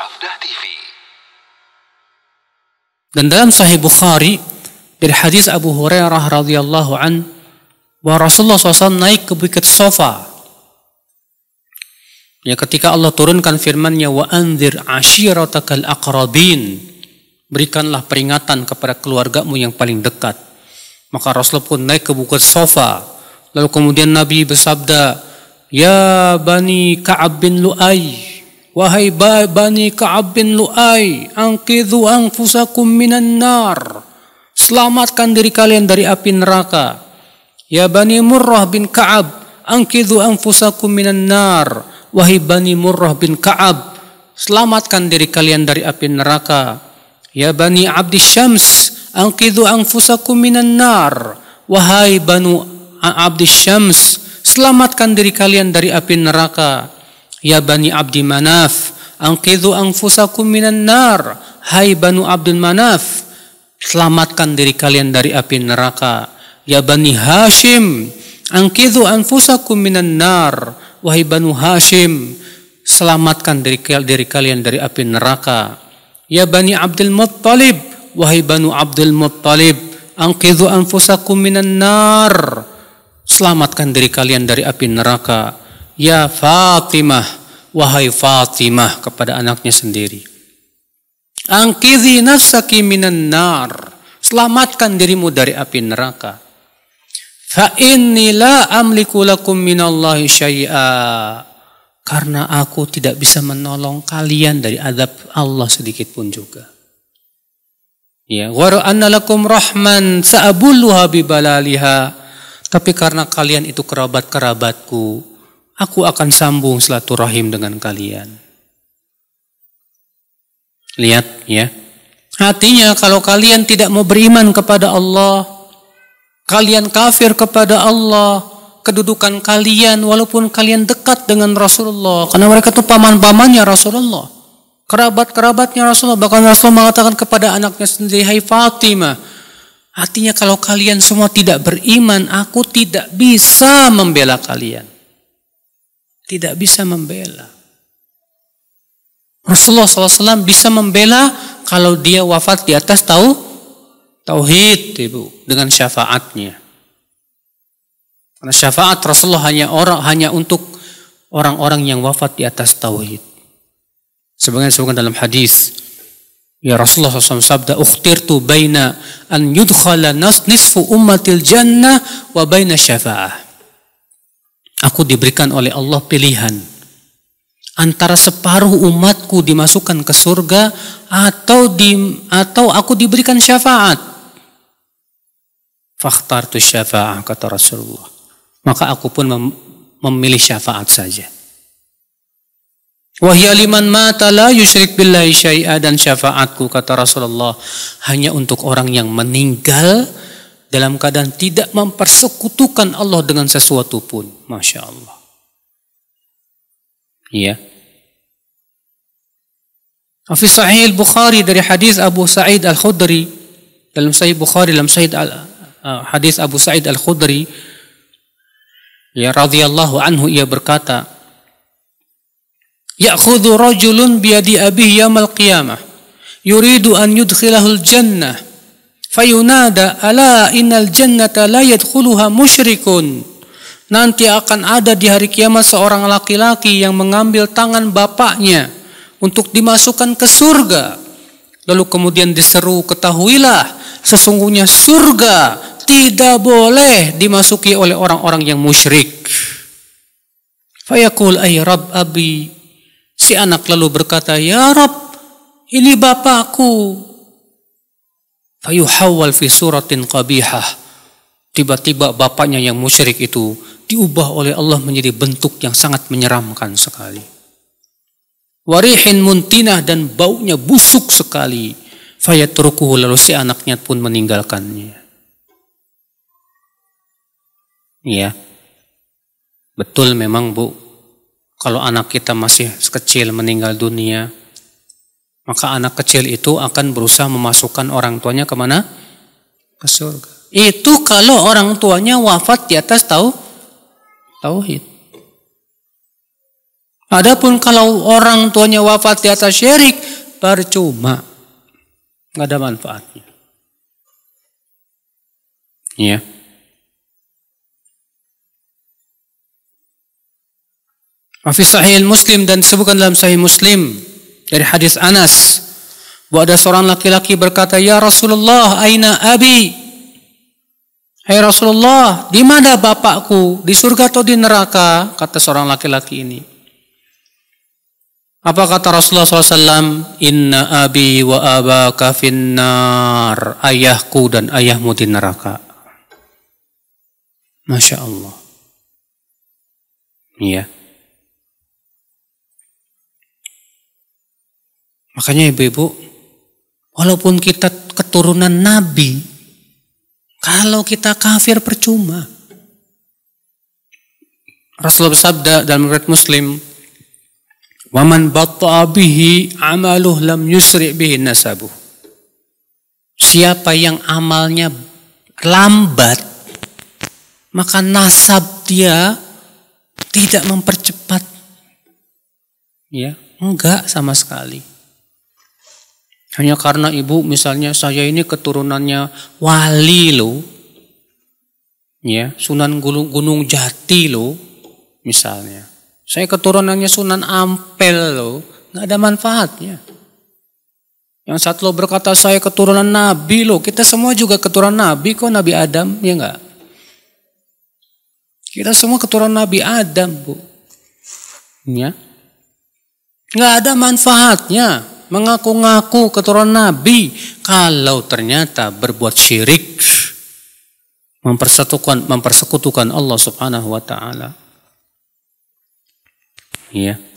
Sabda TV. Dan dalam Sahih Bukhari dari hadis Abu Hurairah radhiyallahu an bahwa Rasulullah SAW naik ke bukit Sofa. Ya ketika Allah turunkan firman-Nya wa anzir ashiratakal aqrabin. Berikanlah peringatan kepada keluargamu yang paling dekat. Maka Rasul pun naik ke bukit Sofa. Lalu kemudian Nabi bersabda, "Ya Bani Ka'ab bin Lu'ay, Wahai Bani Ka'ab bin Lu'ay, angkidhu anfusakum minan nar. Selamatkan diri kalian dari api neraka. Ya Bani Murrah bin Ka'ab, angkidhu anfusakum minan nar. Wahai Bani Murrah bin Ka'ab, selamatkan diri kalian dari api neraka. Ya Bani Abdi Syams, angkidhu anfusakum minan nar. Wahai bani Abdi Syams, selamatkan diri kalian dari api neraka. Ya Bani Abdi Manaf, angkidu angfusakum minan nar. Hai Banu Abdul Manaf, selamatkan diri kalian dari api neraka. Ya Bani Hashim, angkidu anfusakum minan nar. Wahai Banu Hashim, selamatkan diri, diri kalian dari api neraka. Ya Bani Abdul Muttalib, wahai Banu Abdul Muttalib, angkidu anfusakum minan nar. Selamatkan diri kalian dari api neraka. Ya Fatimah, wahai Fatimah kepada anaknya sendiri. Angkidhi nafsaki minan nar. Selamatkan dirimu dari api neraka. Fa inni la amliku lakum minallahi syai'a. Karena aku tidak bisa menolong kalian dari adab Allah sedikit pun juga. Ya, wa anna lakum rahman sa'abulluha bibalaliha. Tapi karena kalian itu kerabat-kerabatku, aku akan sambung silaturahim dengan kalian. Lihat ya. Artinya kalau kalian tidak mau beriman kepada Allah, kalian kafir kepada Allah, kedudukan kalian walaupun kalian dekat dengan Rasulullah karena mereka itu paman-pamannya Rasulullah, kerabat-kerabatnya Rasulullah, bahkan Rasulullah mengatakan kepada anaknya sendiri, "Hai Fatimah, Artinya kalau kalian semua tidak beriman, aku tidak bisa membela kalian tidak bisa membela. Rasulullah SAW bisa membela kalau dia wafat di atas tahu tauhid, ibu, dengan syafaatnya. Karena syafaat Rasulullah hanya orang hanya untuk orang-orang yang wafat di atas tauhid. Sebagaimana disebutkan dalam hadis, Ya Rasulullah SAW sabda, "Ukhtirtu baina an yudkhala nas nisfu ummatil jannah wa baina syafa'ah." Aku diberikan oleh Allah pilihan. Antara separuh umatku dimasukkan ke surga atau di, atau aku diberikan syafaat. fakhtar tu syafaat kata Rasulullah. Maka aku pun mem memilih syafaat saja. Wahya liman mata la yusyrik billahi syai'a dan syafaatku kata Rasulullah hanya untuk orang yang meninggal dalam keadaan tidak mempersekutukan Allah dengan sesuatu pun. Masya Allah. Ya. Fi Sahih Bukhari dari hadis Abu Sa'id Al Khudri dalam Sahih Bukhari dalam Sahih Al, uh, hadis Abu Sa'id Al Khudri ya radhiyallahu anhu ia berkata Ya'khudhu rajulun biyadi abihi yamal qiyamah yuridu an yudkhilahul jannah fayunada ala inal jannata la yadkhuluha musyrikun nanti akan ada di hari kiamat seorang laki-laki yang mengambil tangan bapaknya untuk dimasukkan ke surga lalu kemudian diseru ketahuilah sesungguhnya surga tidak boleh dimasuki oleh orang-orang yang musyrik Fayakul ay rab abi si anak lalu berkata ya rab ini bapakku Fayuhawal fi suratin qabihah. Tiba-tiba bapaknya yang musyrik itu diubah oleh Allah menjadi bentuk yang sangat menyeramkan sekali. Warihin muntinah dan baunya busuk sekali. Fayatrukuhu lalu si anaknya pun meninggalkannya. Iya. Betul memang Bu. Kalau anak kita masih kecil meninggal dunia, maka anak kecil itu akan berusaha memasukkan orang tuanya kemana? Ke surga. Itu kalau orang tuanya wafat di atas tahu tauhid. Adapun kalau orang tuanya wafat di atas syirik, percuma. Nggak ada manfaatnya. Iya. Afi Sahih Muslim dan disebutkan dalam Sahih Muslim dari hadis Anas bahwa ada seorang laki-laki berkata, "Ya Rasulullah, aina abi?" Hai hey Rasulullah, di mana bapakku? Di surga atau di neraka? Kata seorang laki-laki ini. Apa kata Rasulullah SAW? Inna abi wa abaka finnar. Ayahku dan ayahmu di neraka. Masya Allah. Iya. Makanya ibu-ibu, walaupun kita keturunan nabi, kalau kita kafir percuma. Rasulullah bersabda dalam riwayat Muslim, "Waman bihi 'amaluh lam yusri bihi nasabu. Siapa yang amalnya lambat, maka nasab dia tidak mempercepat. Ya, enggak sama sekali. Hanya karena ibu misalnya saya ini keturunannya wali lo, Ya, Sunan Gunung, Gunung Jati lo misalnya. Saya keturunannya Sunan Ampel lo nggak ada manfaatnya. Yang satu lo berkata saya keturunan Nabi lo kita semua juga keturunan Nabi kok Nabi Adam ya nggak? Kita semua keturunan Nabi Adam bu, ya nggak ada manfaatnya mengaku-ngaku keturunan Nabi. Kalau ternyata berbuat syirik, mempersatukan, mempersekutukan Allah subhanahu wa ta'ala. Ya.